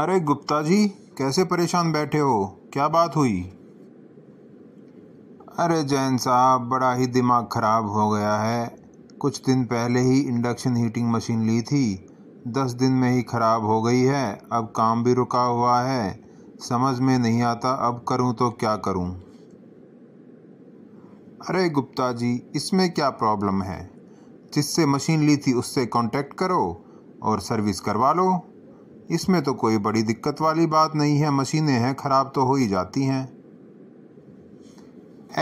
अरे गुप्ता जी कैसे परेशान बैठे हो क्या बात हुई अरे जैन साहब बड़ा ही दिमाग ख़राब हो गया है कुछ दिन पहले ही इंडक्शन हीटिंग मशीन ली थी दस दिन में ही ख़राब हो गई है अब काम भी रुका हुआ है समझ में नहीं आता अब करूं तो क्या करूं अरे गुप्ता जी इसमें क्या प्रॉब्लम है जिससे मशीन ली थी उससे कांटेक्ट करो और सर्विस करवा लो इसमें तो कोई बड़ी दिक्कत वाली बात नहीं है मशीनें हैं ख़राब तो हो ही जाती हैं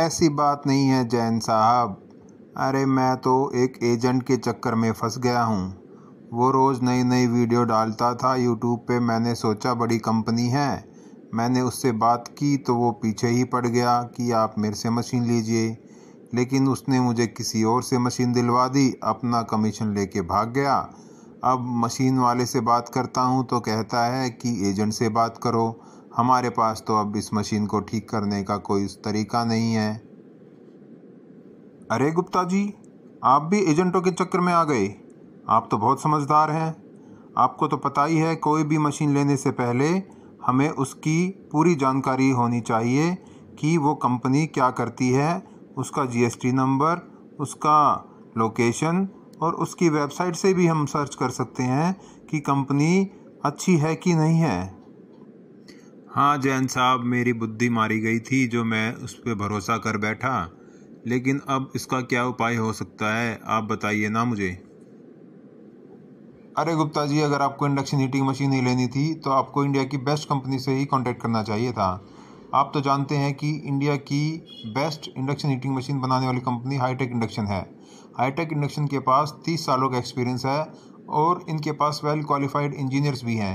ऐसी बात नहीं है जैन साहब अरे मैं तो एक एजेंट के चक्कर में फंस गया हूँ वो रोज़ नई नई वीडियो डालता था यूट्यूब पे मैंने सोचा बड़ी कंपनी है मैंने उससे बात की तो वो पीछे ही पड़ गया कि आप मेरे से मशीन लीजिए लेकिन उसने मुझे किसी और से मशीन दिलवा दी अपना कमीशन लेके भाग गया अब मशीन वाले से बात करता हूँ तो कहता है कि एजेंट से बात करो हमारे पास तो अब इस मशीन को ठीक करने का कोई तरीका नहीं है अरे गुप्ता जी आप भी एजेंटों के चक्कर में आ गए आप तो बहुत समझदार हैं आपको तो पता ही है कोई भी मशीन लेने से पहले हमें उसकी पूरी जानकारी होनी चाहिए कि वो कंपनी क्या करती है उसका जीएसटी नंबर उसका लोकेशन और उसकी वेबसाइट से भी हम सर्च कर सकते हैं कि कंपनी अच्छी है कि नहीं है हाँ जैन साहब मेरी बुद्धि मारी गई थी जो मैं उस पर भरोसा कर बैठा लेकिन अब इसका क्या उपाय हो सकता है आप बताइए ना मुझे अरे गुप्ता जी अगर आपको इंडक्शन हीटिंग मशीन नहीं लेनी थी तो आपको इंडिया की बेस्ट कंपनी से ही कांटेक्ट करना चाहिए था आप तो जानते हैं कि इंडिया की बेस्ट इंडक्शन हीटिंग मशीन बनाने वाली कंपनी हाईटेक इंडक्शन है हाईटेक इंडक्शन के पास तीस सालों का एक्सपीरियंस है और इनके पास वेल क्वालिफाइड इंजीनियर्स भी हैं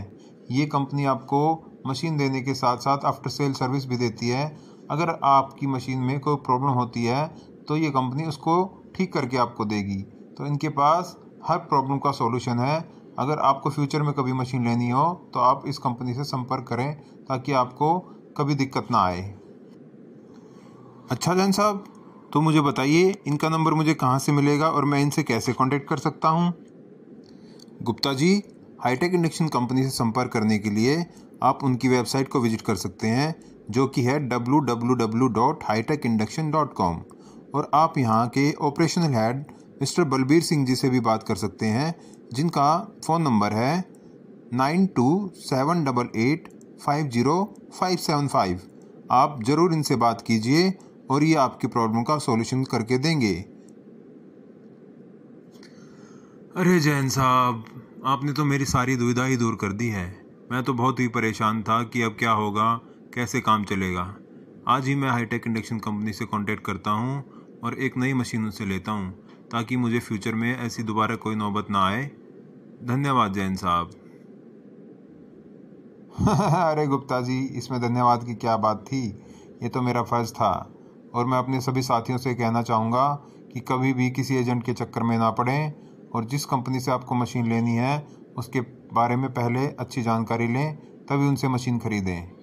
ये कंपनी आपको मशीन देने के साथ साथ आफ्टर सेल सर्विस भी देती है अगर आपकी मशीन में कोई प्रॉब्लम होती है तो ये कंपनी उसको ठीक करके आपको देगी तो इनके पास हर प्रॉब्लम का सॉल्यूशन है अगर आपको फ्यूचर में कभी मशीन लेनी हो तो आप इस कंपनी से संपर्क करें ताकि आपको कभी दिक्कत ना आए अच्छा जैन साहब तो मुझे बताइए इनका नंबर मुझे कहाँ से मिलेगा और मैं इनसे कैसे कांटेक्ट कर सकता हूँ Gupta ji Hitech induction company से संपर्क करने के लिए आप उनकी वेबसाइट को विजिट कर सकते हैं जो कि है डब्लू और आप यहाँ के operational head mister Balbir Singh ji से भी बात कर सकते हैं जिनका फ़ोन नंबर है nine two seven double eight five zero five seven five आप ज़रूर इनसे बात कीजिए और ये आपकी प्रॉब्लम का सॉल्यूशन करके देंगे अरे जैन साहब आपने तो मेरी सारी दुविधा ही दूर कर दी है मैं तो बहुत ही परेशान था कि अब क्या होगा कैसे काम चलेगा आज ही मैं हाईटेक इंडक्शन कंपनी से कांटेक्ट करता हूँ और एक नई मशीन उनसे लेता हूँ ताकि मुझे फ्यूचर में ऐसी दोबारा कोई नौबत ना आए धन्यवाद जैन साहब अरे गुप्ता जी इसमें धन्यवाद की क्या बात थी ये तो मेरा फ़र्ज़ था और मैं अपने सभी साथियों से कहना चाहूँगा कि कभी भी किसी एजेंट के चक्कर में ना पड़ें और जिस कंपनी से आपको मशीन लेनी है उसके बारे में पहले अच्छी जानकारी लें तभी उनसे मशीन खरीदें